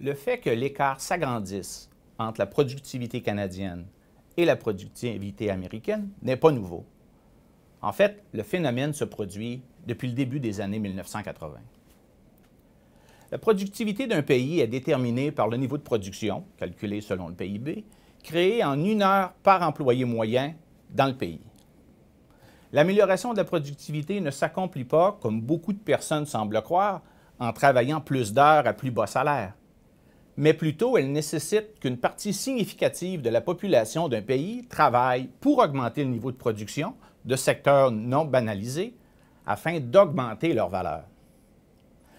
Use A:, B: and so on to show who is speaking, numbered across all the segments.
A: le fait que l'écart s'agrandisse entre la productivité canadienne et la productivité américaine n'est pas nouveau. En fait, le phénomène se produit depuis le début des années 1980. La productivité d'un pays est déterminée par le niveau de production, calculé selon le PIB, créé en une heure par employé moyen dans le pays. L'amélioration de la productivité ne s'accomplit pas, comme beaucoup de personnes semblent croire, en travaillant plus d'heures à plus bas salaire mais plutôt elle nécessite qu'une partie significative de la population d'un pays travaille pour augmenter le niveau de production de secteurs non banalisés afin d'augmenter leur valeur.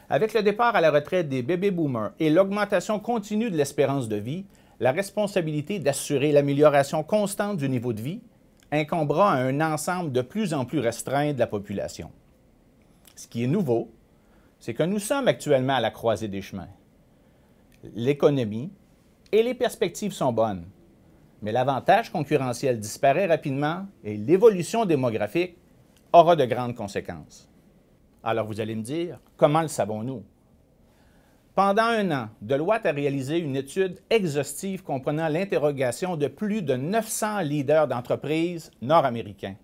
A: Avec le départ à la retraite des bébés boomers et l'augmentation continue de l'espérance de vie, la responsabilité d'assurer l'amélioration constante du niveau de vie incombera à un ensemble de plus en plus restreint de la population. Ce qui est nouveau, c'est que nous sommes actuellement à la croisée des chemins l'économie et les perspectives sont bonnes. Mais l'avantage concurrentiel disparaît rapidement et l'évolution démographique aura de grandes conséquences. Alors vous allez me dire, comment le savons-nous? Pendant un an, Deloitte a réalisé une étude exhaustive comprenant l'interrogation de plus de 900 leaders d'entreprises nord-américains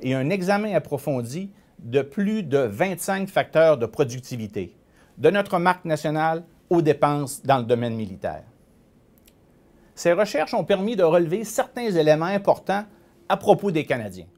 A: et un examen approfondi de plus de 25 facteurs de productivité, de notre marque nationale aux dépenses dans le domaine militaire. Ces recherches ont permis de relever certains éléments importants à propos des Canadiens.